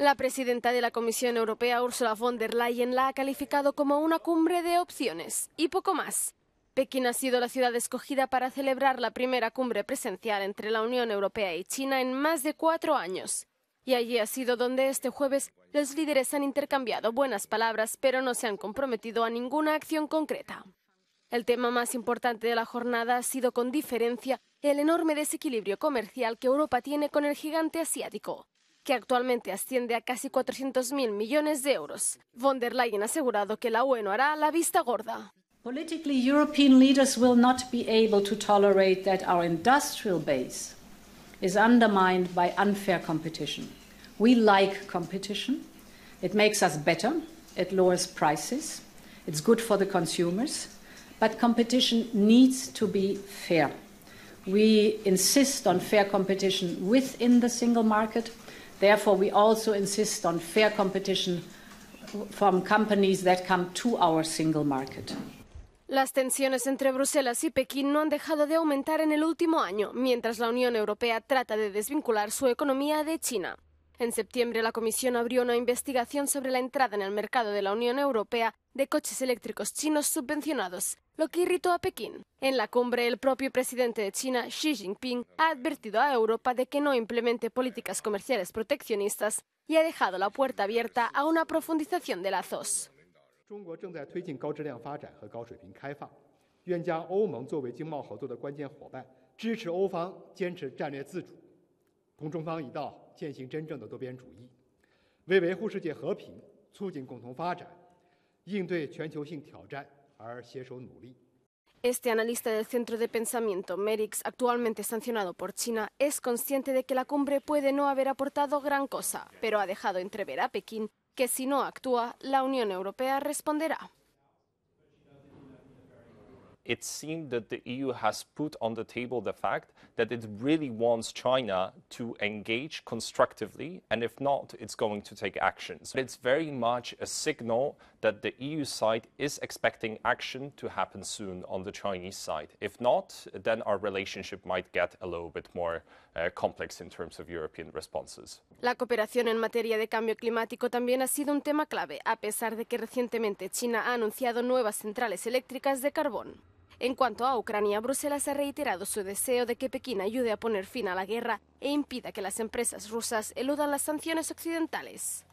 La presidenta de la Comisión Europea, Ursula von der Leyen, la ha calificado como una cumbre de opciones y poco más. Pekín ha sido la ciudad escogida para celebrar la primera cumbre presencial entre la Unión Europea y China en más de cuatro años. Y allí ha sido donde este jueves los líderes han intercambiado buenas palabras, pero no se han comprometido a ninguna acción concreta. El tema más importante de la jornada ha sido con diferencia el enorme desequilibrio comercial que Europa tiene con el gigante asiático que actualmente asciende a casi 400 millones de euros. Von der Leyen ha asegurado que la UE no hará la vista gorda. Politically, European leaders will not be able to tolerate that our industrial base is undermined by unfair competition. We like competition. It makes us better. It lowers prices. It's good for the consumers. But competition needs to be fair. We insist on fair competition within the single market. Therefore, we also insist on fair competition from companies that come to our single market. Las tensiones entre Bruselas y Pekín no han dejado de aumentar en el último año, mientras la Unión Europea trata de desvincular su economía de China. En septiembre, la Comisión abrió una investigación sobre la entrada en el mercado de la Unión Europea de coches eléctricos chinos subvencionados, lo que irritó a Pekín. En la cumbre, el propio presidente de China, Xi Jinping, ha advertido a Europa de que no implemente políticas comerciales proteccionistas y ha dejado la puerta abierta a una profundización de lazos. Este analista del centro de pensamiento, Merix, actualmente sancionado por China, es consciente de que la cumbre puede no haber aportado gran cosa, pero ha dejado entrever a Pekín que si no actúa, la Unión Europea responderá. it seemed that the EU has put on the table the fact that it really wants China to engage constructively, and if not, it's going to take actions. It's very much a signal that the EU side is expecting action to happen soon on the Chinese side. If not, then our relationship might get a little bit more uh, complex in terms of European responses. La cooperación en materia de cambio climático también ha sido un tema clave, a pesar de que recientemente China ha anunciado nuevas centrales eléctricas de carbón. En cuanto a Ucrania, Bruselas ha reiterado su deseo de que Pekín ayude a poner fin a la guerra e impida que las empresas rusas eludan las sanciones occidentales.